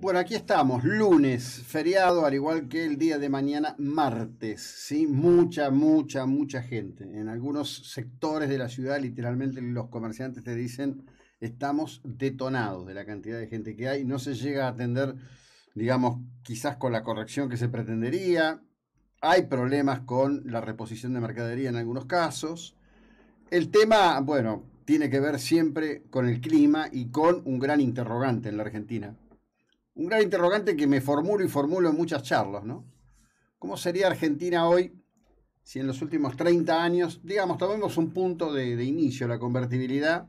Bueno, aquí estamos, lunes, feriado, al igual que el día de mañana, martes, ¿sí? Mucha, mucha, mucha gente. En algunos sectores de la ciudad, literalmente los comerciantes te dicen, estamos detonados de la cantidad de gente que hay, no se llega a atender, digamos, quizás con la corrección que se pretendería, hay problemas con la reposición de mercadería en algunos casos. El tema, bueno, tiene que ver siempre con el clima y con un gran interrogante en la Argentina, un gran interrogante que me formulo y formulo en muchas charlas, ¿no? ¿Cómo sería Argentina hoy si en los últimos 30 años, digamos, tomemos un punto de, de inicio, la convertibilidad,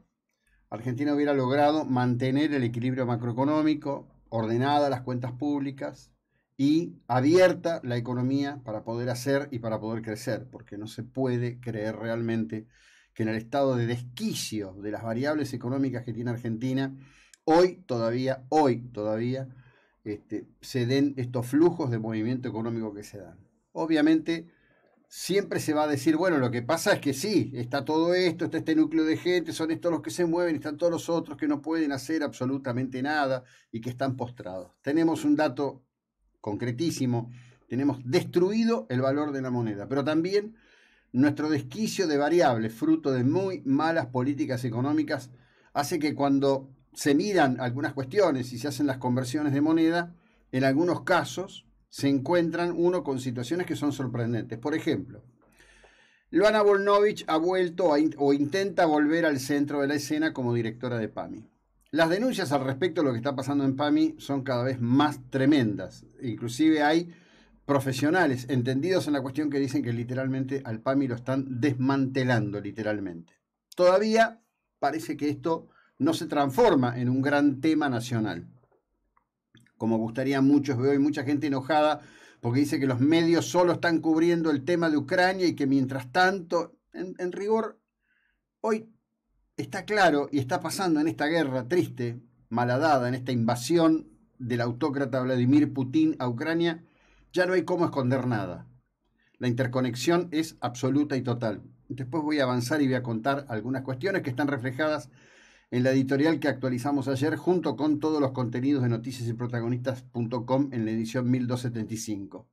Argentina hubiera logrado mantener el equilibrio macroeconómico, ordenada las cuentas públicas y abierta la economía para poder hacer y para poder crecer, porque no se puede creer realmente que en el estado de desquicio de las variables económicas que tiene Argentina, hoy todavía, hoy todavía, este, se den estos flujos de movimiento económico que se dan. Obviamente, siempre se va a decir, bueno, lo que pasa es que sí, está todo esto, está este núcleo de gente, son estos los que se mueven, están todos los otros que no pueden hacer absolutamente nada y que están postrados. Tenemos un dato concretísimo, tenemos destruido el valor de la moneda, pero también nuestro desquicio de variables, fruto de muy malas políticas económicas, hace que cuando se midan algunas cuestiones y se hacen las conversiones de moneda, en algunos casos se encuentran uno con situaciones que son sorprendentes. Por ejemplo, Luana Volnovich ha vuelto o intenta volver al centro de la escena como directora de PAMI. Las denuncias al respecto de lo que está pasando en PAMI son cada vez más tremendas. Inclusive hay profesionales entendidos en la cuestión que dicen que literalmente al PAMI lo están desmantelando, literalmente. Todavía parece que esto no se transforma en un gran tema nacional. Como gustaría a muchos, veo mucha gente enojada porque dice que los medios solo están cubriendo el tema de Ucrania y que mientras tanto, en, en rigor, hoy está claro y está pasando en esta guerra triste, malhadada, en esta invasión del autócrata Vladimir Putin a Ucrania, ya no hay cómo esconder nada. La interconexión es absoluta y total. Después voy a avanzar y voy a contar algunas cuestiones que están reflejadas en la editorial que actualizamos ayer junto con todos los contenidos de noticias y protagonistas.com en la edición 1275.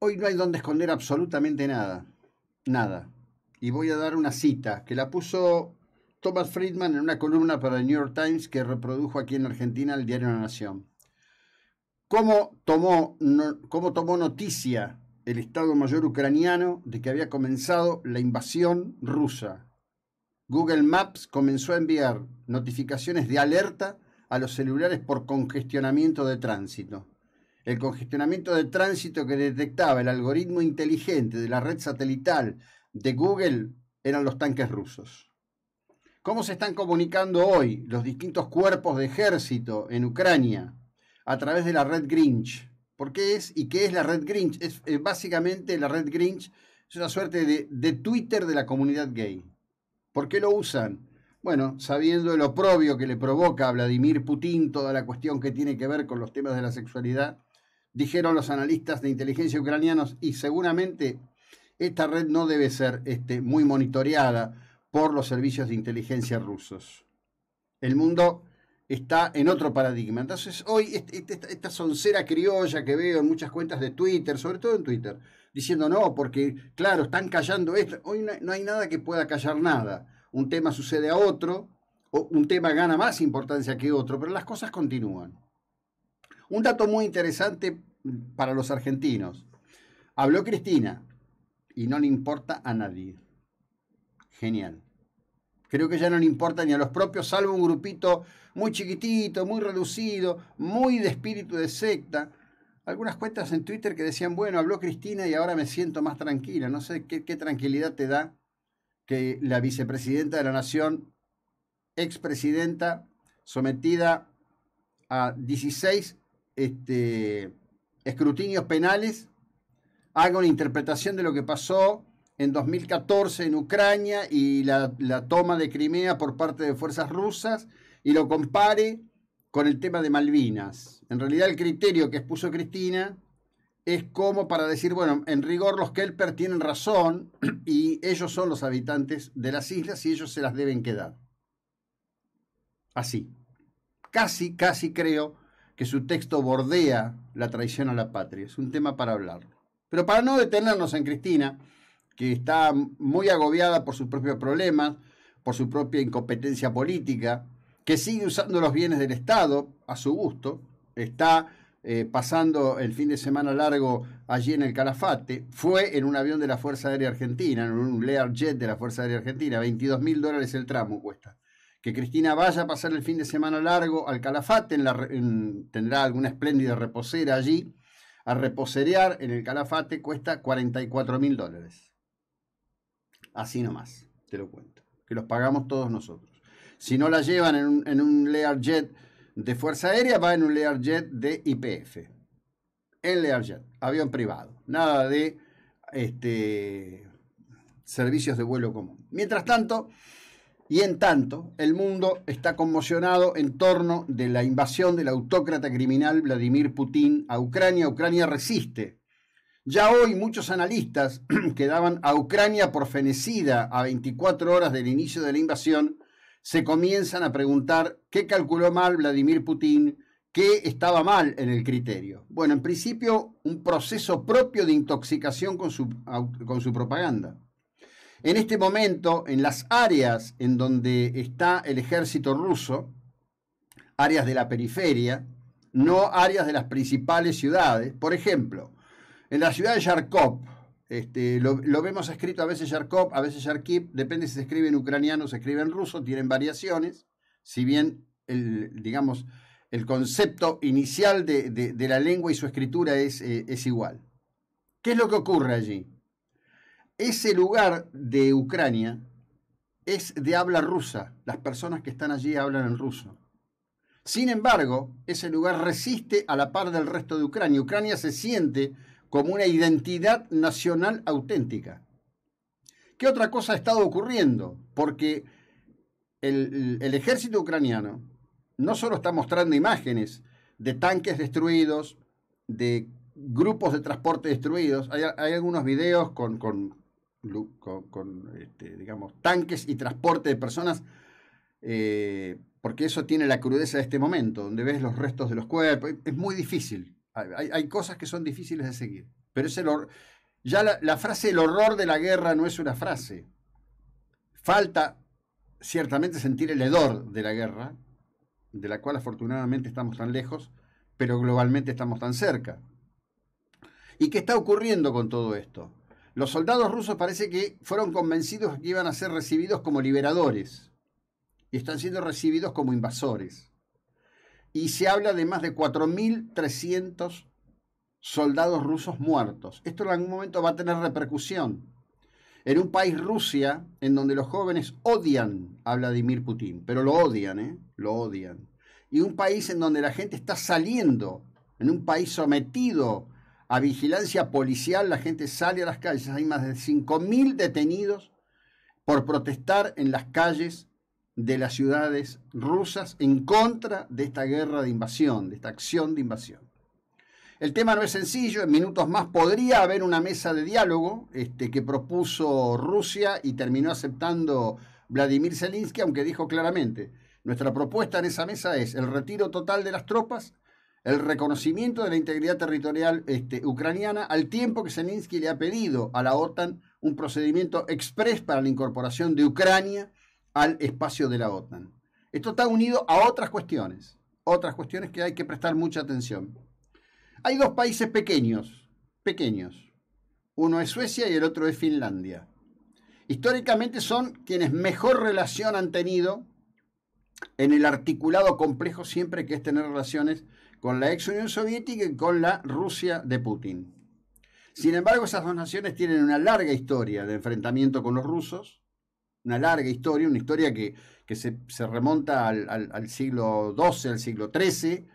Hoy no hay donde esconder absolutamente nada, nada. Y voy a dar una cita que la puso Thomas Friedman en una columna para el New York Times que reprodujo aquí en Argentina el diario La Nación. tomó, cómo tomó noticia el Estado Mayor ucraniano de que había comenzado la invasión rusa Google Maps comenzó a enviar notificaciones de alerta a los celulares por congestionamiento de tránsito. El congestionamiento de tránsito que detectaba el algoritmo inteligente de la red satelital de Google eran los tanques rusos. ¿Cómo se están comunicando hoy los distintos cuerpos de ejército en Ucrania? A través de la red Grinch. ¿Por qué es y qué es la red Grinch? Es, eh, básicamente la red Grinch es una suerte de Twitter de la comunidad gay. ¿Por qué lo usan? Bueno, sabiendo el oprobio que le provoca a Vladimir Putin toda la cuestión que tiene que ver con los temas de la sexualidad, dijeron los analistas de inteligencia ucranianos, y seguramente esta red no debe ser este, muy monitoreada por los servicios de inteligencia rusos. El mundo está en otro paradigma. Entonces, hoy este, esta soncera criolla que veo en muchas cuentas de Twitter, sobre todo en Twitter, diciendo no, porque claro, están callando esto. Hoy no, hay nada que pueda callar nada. Un tema sucede a otro, o un tema gana más importancia que otro, pero las cosas continúan. Un dato muy interesante para los argentinos. Habló Cristina y no le importa a nadie. Genial. Creo que ya no le importa ni a los propios, salvo un grupito muy chiquitito, muy reducido, muy de espíritu de secta, algunas cuentas en Twitter que decían, bueno, habló Cristina y ahora me siento más tranquila. No sé qué, tranquilidad te da que la vicepresidenta de la Nación, expresidenta, sometida a 16 este, escrutinios penales, haga una interpretación de lo que pasó en 2014 en Ucrania y la, la, toma de Crimea por parte de fuerzas rusas y lo compare con el tema de Malvinas. En realidad el criterio que expuso Cristina es como para decir, bueno, en rigor los Kelper tienen razón y ellos son los habitantes de las islas y ellos se las deben quedar. Así. Casi, casi creo que su texto bordea la traición a la patria. Es un tema para hablar. Pero para no detenernos en Cristina, que está muy agobiada por sus propios problemas, por su propia incompetencia política, que sigue usando los bienes del Estado a su gusto, está eh, pasando el fin de semana largo allí en el Calafate, fue en un avión de la Fuerza Aérea Argentina, en un Learjet de la Fuerza Aérea Argentina, 22 mil dólares el tramo cuesta. Que Cristina vaya a pasar el fin de semana largo al Calafate, tendrá alguna espléndida reposera allí, a reposerear en el Calafate cuesta 44 mil dólares. Así nomás, te lo cuento, que los pagamos todos nosotros. Si no la llevan en un, en Learjet de Fuerza Aérea, va en un Learjet de IPF. En Learjet, avión privado. Nada de este, servicios de vuelo común. Mientras tanto, y en tanto, el mundo está conmocionado en torno de la invasión del autócrata criminal Vladimir Putin a Ucrania. Ucrania resiste. Ya hoy muchos analistas que daban a Ucrania por fenecida a 24 horas del inicio de la invasión se comienzan a preguntar qué calculó mal Vladimir Putin, qué estaba mal en el criterio. Bueno, en principio, un proceso propio de intoxicación con su, propaganda. En este momento, en las áreas en donde está el ejército ruso, áreas de la periferia, no áreas de las principales ciudades, por ejemplo, en la ciudad de Yarkov, este, lo, vemos escrito a veces Yarkov, a veces Yarkiv, depende si se escribe en ucraniano o se escribe en ruso, tienen variaciones, si bien el, digamos, el concepto inicial de, la lengua y su escritura es, eh, es igual. ¿Qué es lo que ocurre allí? Ese lugar de Ucrania es de habla rusa, las personas que están allí hablan en ruso. Sin embargo, ese lugar resiste a la par del resto de Ucrania. Ucrania se siente como una identidad nacional auténtica. ¿Qué otra cosa ha estado ocurriendo? Porque el, ejército ucraniano no solo está mostrando imágenes de tanques destruidos, de grupos de transporte destruidos, hay, algunos videos con, este, digamos, tanques y transporte de personas eh, porque eso tiene la crudeza de este momento, donde ves los restos de los cuerpos. Es muy difícil hay, cosas que son difíciles de seguir. Pero es el ya la, la frase el horror de la guerra no es una frase. Falta ciertamente sentir el hedor de la guerra, de la cual afortunadamente estamos tan lejos, pero globalmente estamos tan cerca. ¿Y qué está ocurriendo con todo esto? Los soldados rusos parece que fueron convencidos que iban a ser recibidos como liberadores y están siendo recibidos como invasores y se habla de más de 4.300 soldados rusos muertos. Esto en algún momento va a tener repercusión. En un país, Rusia, en donde los jóvenes odian a Vladimir Putin, pero lo odian, ¿eh? Lo odian. Y un país en donde la gente está saliendo, en un país sometido a vigilancia policial, la gente sale a las calles. Hay más de 5.000 detenidos por protestar en las calles de las ciudades rusas en contra de esta guerra de invasión, de esta acción de invasión. El tema no es sencillo, en minutos más podría haber una mesa de diálogo este, que propuso Rusia y terminó aceptando Vladimir Zelensky, aunque dijo claramente, nuestra propuesta en esa mesa es el retiro total de las tropas, el reconocimiento de la integridad territorial este, ucraniana, al tiempo que Zelensky le ha pedido a la OTAN un procedimiento exprés para la incorporación de Ucrania al espacio de la OTAN. Esto está unido a otras cuestiones, otras cuestiones que hay que prestar mucha atención. Hay dos países pequeños, pequeños. Uno es Suecia y el otro es Finlandia. Históricamente son quienes mejor relación han tenido en el articulado complejo siempre que es tener relaciones con la ex Unión Soviética y con la Rusia de Putin. Sin embargo, esas dos naciones tienen una larga historia de enfrentamiento con los rusos una larga historia, una historia que, se, remonta al, al siglo XII, al siglo XIII,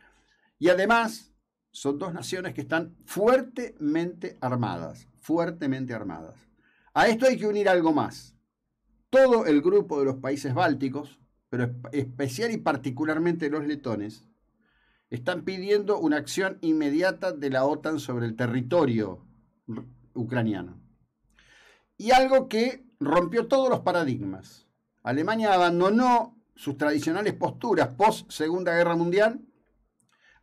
y además son dos naciones que están fuertemente armadas, fuertemente armadas. A esto hay que unir algo más. Todo el grupo de los países bálticos, pero especial y particularmente los letones, están pidiendo una acción inmediata de la OTAN sobre el territorio ucraniano. Y algo que rompió todos los paradigmas. Alemania abandonó sus tradicionales posturas post Segunda Guerra Mundial,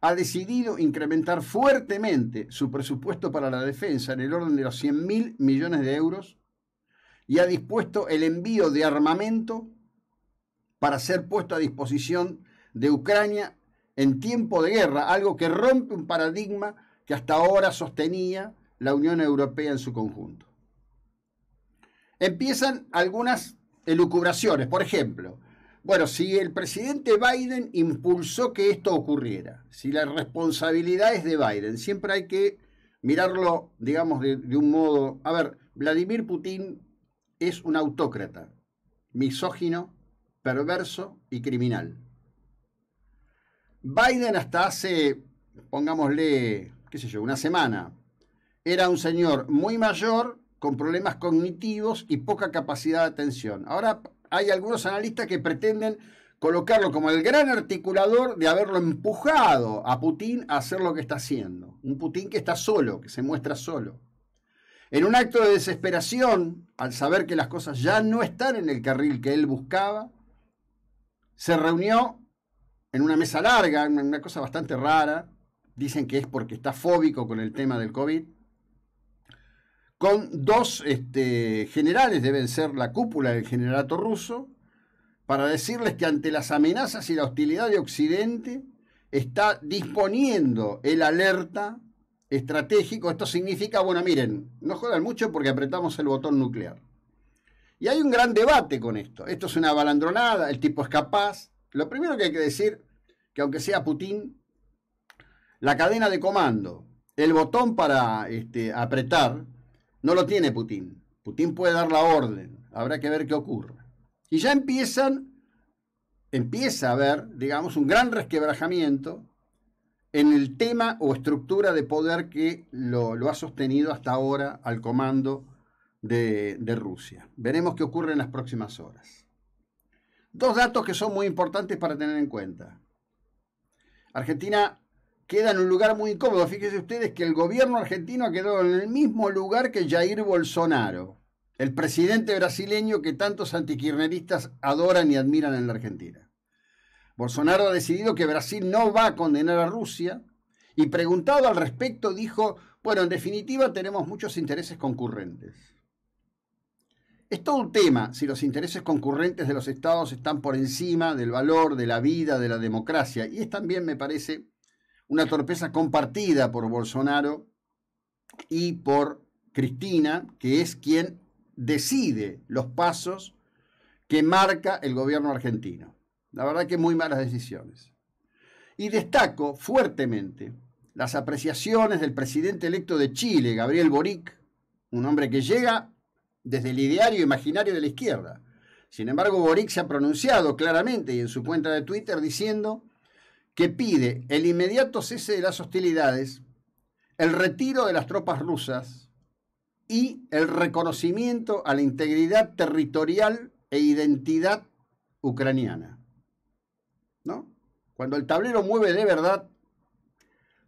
ha decidido incrementar fuertemente su presupuesto para la defensa en el orden de los 100 mil millones de euros y ha dispuesto el envío de armamento para ser puesto a disposición de Ucrania en tiempo de guerra, algo que rompe un paradigma que hasta ahora sostenía la Unión Europea en su conjunto empiezan algunas elucubraciones. Por ejemplo, bueno, si el presidente Biden impulsó que esto ocurriera, si la responsabilidad es de Biden, siempre hay que mirarlo, digamos, de, un modo... A ver, Vladimir Putin es un autócrata, misógino, perverso y criminal. Biden hasta hace, pongámosle, qué sé yo, una semana, era un señor muy mayor con problemas cognitivos y poca capacidad de atención. Ahora hay algunos analistas que pretenden colocarlo como el gran articulador de haberlo empujado a Putin a hacer lo que está haciendo. Un Putin que está solo, que se muestra solo. En un acto de desesperación, al saber que las cosas ya no están en el carril que él buscaba, se reunió en una mesa larga, una cosa bastante rara, dicen que es porque está fóbico con el tema del COVID, con dos este, generales, deben ser la cúpula del generato ruso, para decirles que ante las amenazas y la hostilidad de Occidente está disponiendo el alerta estratégico. Esto significa, bueno, miren, no jodan mucho porque apretamos el botón nuclear. Y hay un gran debate con esto. Esto es una balandronada, el tipo es capaz. Lo primero que hay que decir, que aunque sea Putin, la cadena de comando, el botón para este, apretar, no lo tiene Putin. Putin puede dar la orden. Habrá que ver qué ocurre. Y ya empiezan, empieza a haber, digamos, un gran resquebrajamiento en el tema o estructura de poder que lo, ha sostenido hasta ahora al comando de Rusia. Veremos qué ocurre en las próximas horas. Dos datos que son muy importantes para tener en cuenta. Argentina queda en un lugar muy incómodo. Fíjense ustedes que el gobierno argentino ha quedado en el mismo lugar que Jair Bolsonaro, el presidente brasileño que tantos antikirneristas adoran y admiran en la Argentina. Bolsonaro ha decidido que Brasil no va a condenar a Rusia y preguntado al respecto dijo, bueno, en definitiva tenemos muchos intereses concurrentes. Es todo un tema si los intereses concurrentes de los estados están por encima del valor, de la vida, de la democracia. Y es también, me parece, una torpeza compartida por Bolsonaro y por Cristina, que es quien decide los pasos que marca el gobierno argentino. La verdad que muy malas decisiones. Y destaco fuertemente las apreciaciones del presidente electo de Chile, Gabriel Boric, un hombre que llega desde el ideario imaginario de la izquierda. Sin embargo, Boric se ha pronunciado claramente y en su cuenta de Twitter diciendo que pide el inmediato cese de las hostilidades, el retiro de las tropas rusas y el reconocimiento a la integridad territorial e identidad ucraniana. ¿No? Cuando el tablero mueve de verdad,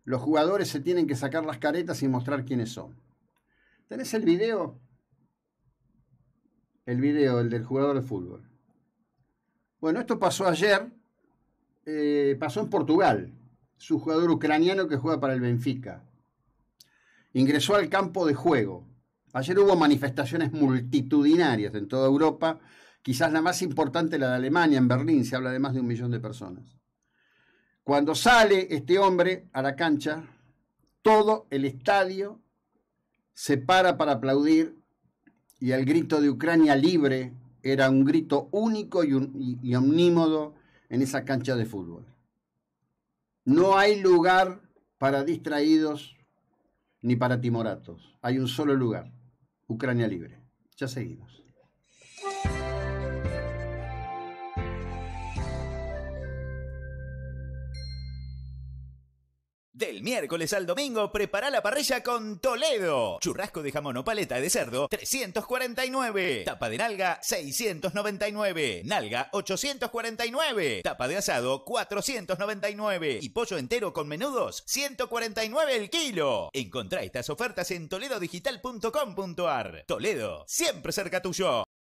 los jugadores se tienen que sacar las caretas y mostrar quiénes son. ¿Tenés el video? El video, del jugador de fútbol. Bueno, esto pasó ayer eh, pasó en Portugal, su jugador ucraniano que juega para el Benfica. Ingresó al campo de juego. Ayer hubo manifestaciones multitudinarias en toda Europa, quizás la más importante la de Alemania, en Berlín se habla de más de un millón de personas. Cuando sale este hombre a la cancha, todo el estadio se para para aplaudir y el grito de Ucrania libre era un grito único y omnímodo en esa cancha de fútbol. No hay lugar para distraídos ni para timoratos. Hay un solo lugar, Ucrania Libre. Ya seguimos. Del miércoles al domingo, prepara la parrilla con Toledo. Churrasco de jamón o paleta de cerdo, 349. Tapa de nalga, 699. Nalga, 849. Tapa de asado, 499. Y pollo entero con menudos, 149 el kilo. Encontrá estas ofertas en toledodigital.com.ar. Toledo, siempre cerca tuyo.